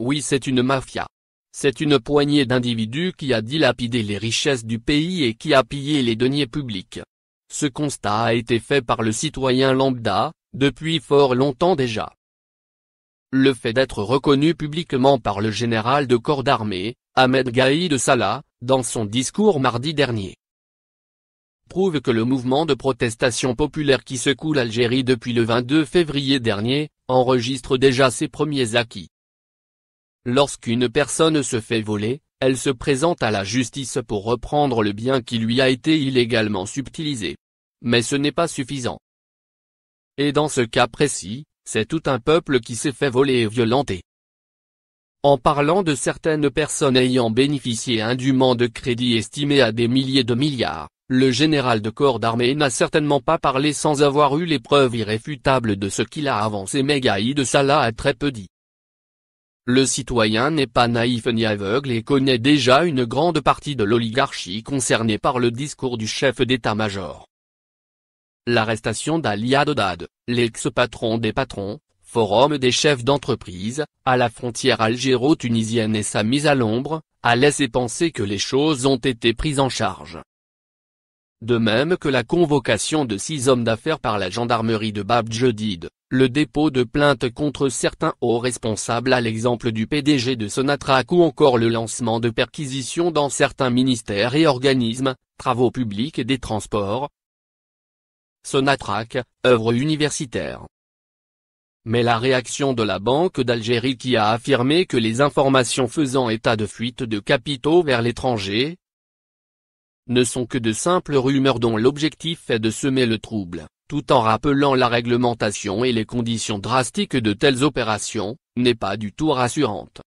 Oui c'est une mafia. C'est une poignée d'individus qui a dilapidé les richesses du pays et qui a pillé les deniers publics. Ce constat a été fait par le citoyen lambda, depuis fort longtemps déjà. Le fait d'être reconnu publiquement par le général de corps d'armée, Ahmed Gaïd Salah, dans son discours mardi dernier prouve que le mouvement de protestation populaire qui secoue l'Algérie depuis le 22 février dernier, enregistre déjà ses premiers acquis. Lorsqu'une personne se fait voler, elle se présente à la justice pour reprendre le bien qui lui a été illégalement subtilisé. Mais ce n'est pas suffisant. Et dans ce cas précis, c'est tout un peuple qui s'est fait voler et violenter. En parlant de certaines personnes ayant bénéficié indûment de crédits estimés à des milliers de milliards, le général de corps d'armée n'a certainement pas parlé sans avoir eu les preuves irréfutables de ce qu'il a avancé Gaïd Salah a très peu dit. Le citoyen n'est pas naïf ni aveugle et connaît déjà une grande partie de l'oligarchie concernée par le discours du chef d'état-major. L'arrestation d'Ali Haddad, l'ex-patron des patrons, forum des chefs d'entreprise, à la frontière algéro-tunisienne et sa mise à l'ombre, a laissé penser que les choses ont été prises en charge de même que la convocation de six hommes d'affaires par la gendarmerie de Bab Jedid, le dépôt de plaintes contre certains hauts responsables à l'exemple du PDG de Sonatrach ou encore le lancement de perquisitions dans certains ministères et organismes, travaux publics et des transports. Sonatrach, œuvre universitaire. Mais la réaction de la Banque d'Algérie qui a affirmé que les informations faisant état de fuite de capitaux vers l'étranger, ne sont que de simples rumeurs dont l'objectif est de semer le trouble, tout en rappelant la réglementation et les conditions drastiques de telles opérations, n'est pas du tout rassurante.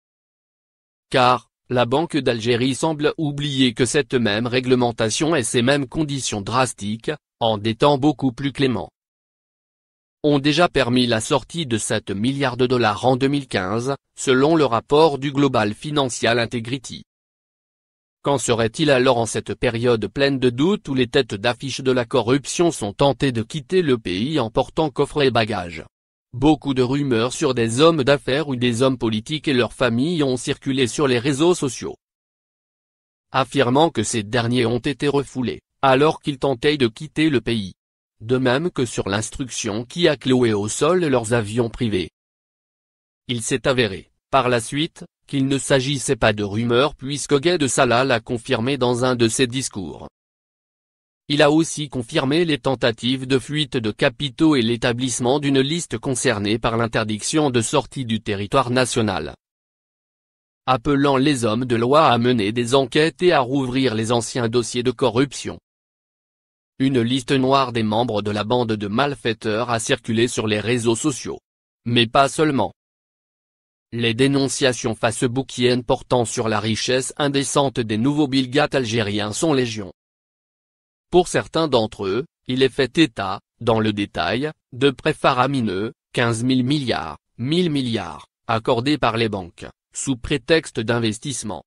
Car, la Banque d'Algérie semble oublier que cette même réglementation et ces mêmes conditions drastiques, en des temps beaucoup plus cléments, ont déjà permis la sortie de 7 milliards de dollars en 2015, selon le rapport du Global Financial Integrity. Qu'en serait-il alors en cette période pleine de doutes où les têtes d'affiche de la corruption sont tentées de quitter le pays en portant coffres et bagages Beaucoup de rumeurs sur des hommes d'affaires ou des hommes politiques et leurs familles ont circulé sur les réseaux sociaux. Affirmant que ces derniers ont été refoulés, alors qu'ils tentaient de quitter le pays. De même que sur l'instruction qui a cloué au sol leurs avions privés. Il s'est avéré par la suite, qu'il ne s'agissait pas de rumeurs puisque Gay de l'a confirmé dans un de ses discours. Il a aussi confirmé les tentatives de fuite de capitaux et l'établissement d'une liste concernée par l'interdiction de sortie du territoire national. Appelant les hommes de loi à mener des enquêtes et à rouvrir les anciens dossiers de corruption. Une liste noire des membres de la bande de malfaiteurs a circulé sur les réseaux sociaux. Mais pas seulement. Les dénonciations facebookiennes portant sur la richesse indécente des nouveaux bilgates algériens sont légion. Pour certains d'entre eux, il est fait état, dans le détail, de prêts faramineux, 15 000 milliards, 1000 milliards, accordés par les banques, sous prétexte d'investissement.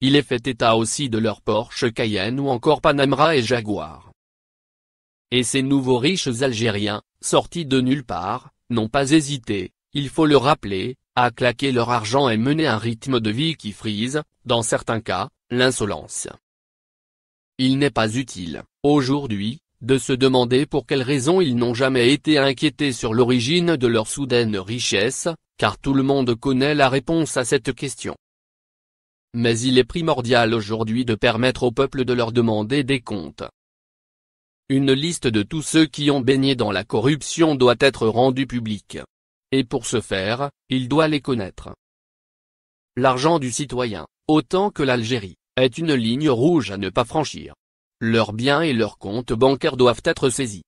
Il est fait état aussi de leurs Porsche Cayenne ou encore Panamera et Jaguar. Et ces nouveaux riches algériens, sortis de nulle part, n'ont pas hésité, il faut le rappeler, à claquer leur argent et mener un rythme de vie qui frise, dans certains cas, l'insolence. Il n'est pas utile, aujourd'hui, de se demander pour quelles raisons ils n'ont jamais été inquiétés sur l'origine de leur soudaine richesse, car tout le monde connaît la réponse à cette question. Mais il est primordial aujourd'hui de permettre au peuple de leur demander des comptes. Une liste de tous ceux qui ont baigné dans la corruption doit être rendue publique. Et pour ce faire, il doit les connaître. L'argent du citoyen, autant que l'Algérie, est une ligne rouge à ne pas franchir. Leurs biens et leurs comptes bancaires doivent être saisis.